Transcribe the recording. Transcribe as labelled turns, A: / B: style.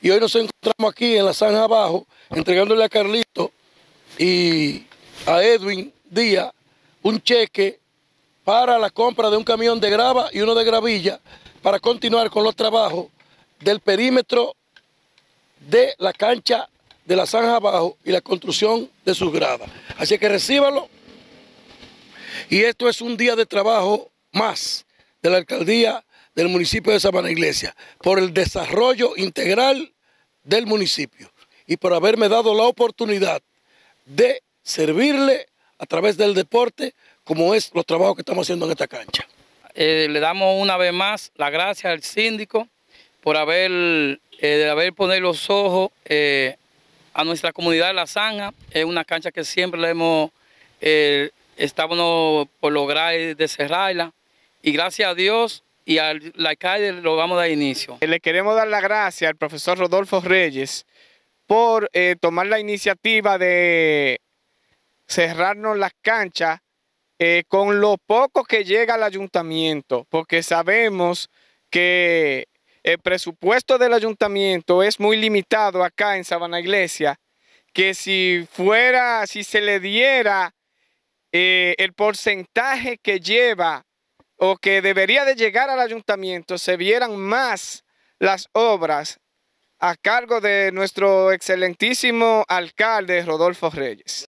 A: Y hoy nos encontramos aquí en la zanja abajo, entregándole a Carlito y a Edwin Díaz un cheque para la compra de un camión de grava y uno de gravilla para continuar con los trabajos del perímetro de la cancha de la zanja abajo y la construcción de sus gradas. Así que recíbalo. Y esto es un día de trabajo más de la alcaldía del municipio de Sabana Iglesia, por el desarrollo integral del municipio y por haberme dado la oportunidad de servirle a través del deporte, como es los trabajos que estamos haciendo en esta cancha.
B: Eh, le damos una vez más ...la gracias al síndico por haber, eh, haber poner los ojos eh, a nuestra comunidad de La Zanja. Es una cancha que siempre le hemos, eh, estado por lograr de cerrarla. Y
C: gracias a Dios y a la calle lo vamos a dar inicio. Eh, le queremos dar las gracias al profesor Rodolfo Reyes por eh, tomar la iniciativa de cerrarnos las canchas eh, con lo poco que llega al ayuntamiento, porque sabemos que el presupuesto del ayuntamiento es muy limitado acá en Sabana Iglesia, que si fuera, si se le diera el porcentaje que lleva o que debería de llegar al ayuntamiento se vieran más las obras a cargo de nuestro excelentísimo alcalde Rodolfo Reyes.